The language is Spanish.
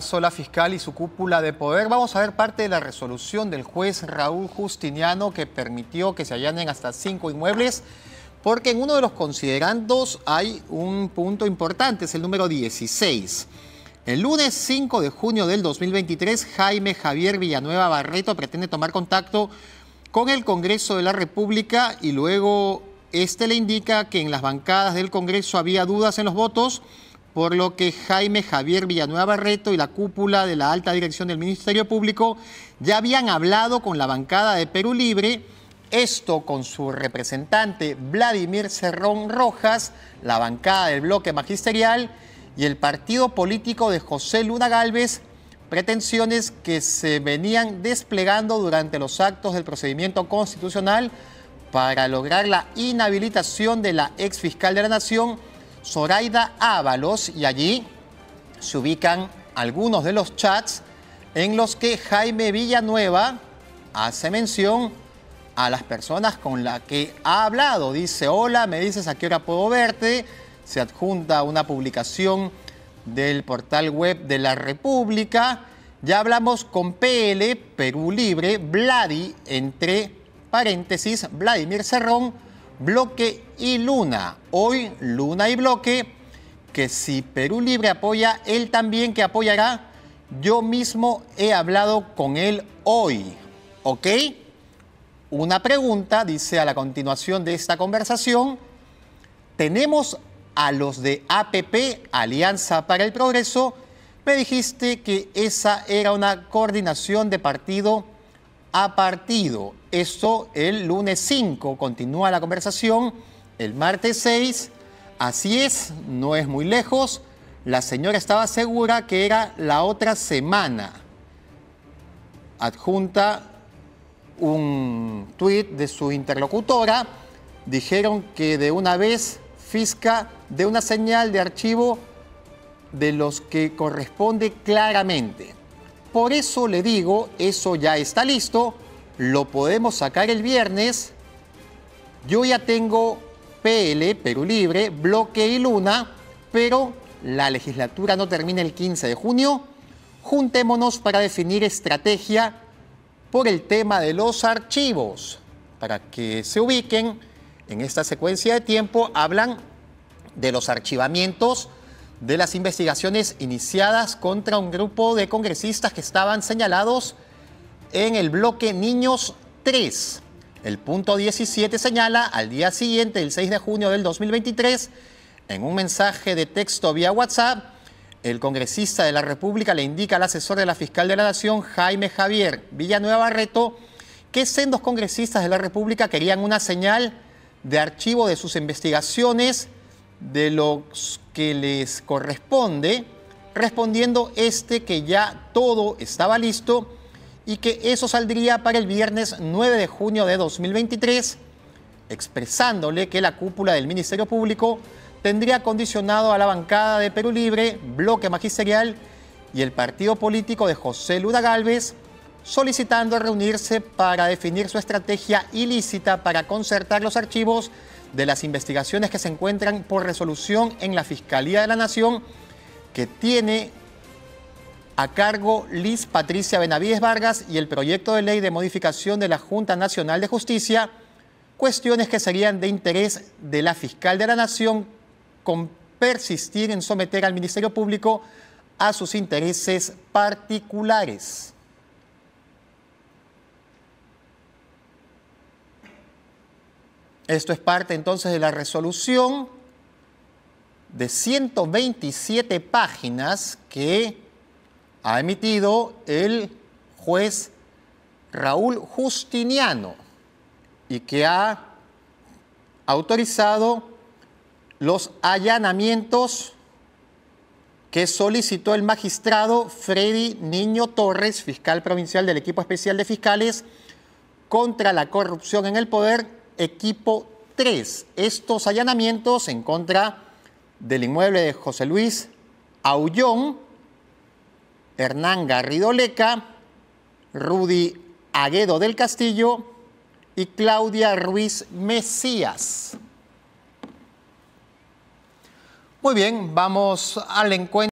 Sola Fiscal y su cúpula de poder. Vamos a ver parte de la resolución del juez Raúl Justiniano que permitió que se allanen hasta cinco inmuebles, porque en uno de los considerandos hay un punto importante, es el número 16. El lunes 5 de junio del 2023, Jaime Javier Villanueva Barreto pretende tomar contacto con el Congreso de la República y luego este le indica que en las bancadas del Congreso había dudas en los votos por lo que Jaime Javier Villanueva Reto y la cúpula de la alta dirección del Ministerio Público ya habían hablado con la bancada de Perú Libre, esto con su representante Vladimir Cerrón Rojas, la bancada del bloque magisterial y el partido político de José Luna Galvez, pretensiones que se venían desplegando durante los actos del procedimiento constitucional para lograr la inhabilitación de la ex fiscal de la Nación, Zoraida Ábalos y allí se ubican algunos de los chats en los que Jaime Villanueva hace mención a las personas con las que ha hablado. Dice, hola, me dices a qué hora puedo verte. Se adjunta una publicación del portal web de la República. Ya hablamos con PL, Perú Libre, Vladi, entre paréntesis, Vladimir Cerrón bloque y Luna. Hoy Luna y bloque, que si Perú Libre apoya, él también que apoyará. Yo mismo he hablado con él hoy, ¿ok? Una pregunta, dice a la continuación de esta conversación, tenemos a los de APP, Alianza para el Progreso, me dijiste que esa era una coordinación de partido a partido. Esto el lunes 5, continúa la conversación, el martes 6, así es, no es muy lejos, la señora estaba segura que era la otra semana. Adjunta un tuit de su interlocutora, dijeron que de una vez fisca de una señal de archivo de los que corresponde claramente. Por eso le digo, eso ya está listo, lo podemos sacar el viernes. Yo ya tengo PL, Perú Libre, Bloque y Luna, pero la legislatura no termina el 15 de junio. Juntémonos para definir estrategia por el tema de los archivos. Para que se ubiquen en esta secuencia de tiempo, hablan de los archivamientos de las investigaciones iniciadas contra un grupo de congresistas que estaban señalados en el bloque Niños 3. El punto 17 señala al día siguiente, el 6 de junio del 2023, en un mensaje de texto vía WhatsApp, el congresista de la República le indica al asesor de la fiscal de la Nación, Jaime Javier Villanueva Barreto, que sendos congresistas de la República querían una señal de archivo de sus investigaciones de los que les corresponde, respondiendo este que ya todo estaba listo y que eso saldría para el viernes 9 de junio de 2023, expresándole que la cúpula del Ministerio Público tendría condicionado a la bancada de Perú Libre, bloque magisterial y el partido político de José Luda Galvez, solicitando reunirse para definir su estrategia ilícita para concertar los archivos de las investigaciones que se encuentran por resolución en la Fiscalía de la Nación, que tiene a cargo Liz Patricia Benavides Vargas y el proyecto de ley de modificación de la Junta Nacional de Justicia, cuestiones que serían de interés de la fiscal de la Nación con persistir en someter al Ministerio Público a sus intereses particulares. Esto es parte entonces de la resolución de 127 páginas que ha emitido el juez Raúl Justiniano y que ha autorizado los allanamientos que solicitó el magistrado Freddy Niño Torres, fiscal provincial del equipo especial de fiscales, contra la corrupción en el poder equipo 3. Estos allanamientos en contra del inmueble de José Luis Aullón, Hernán Garrido Leca, Rudy Aguedo del Castillo y Claudia Ruiz Mesías. Muy bien, vamos al encuentro.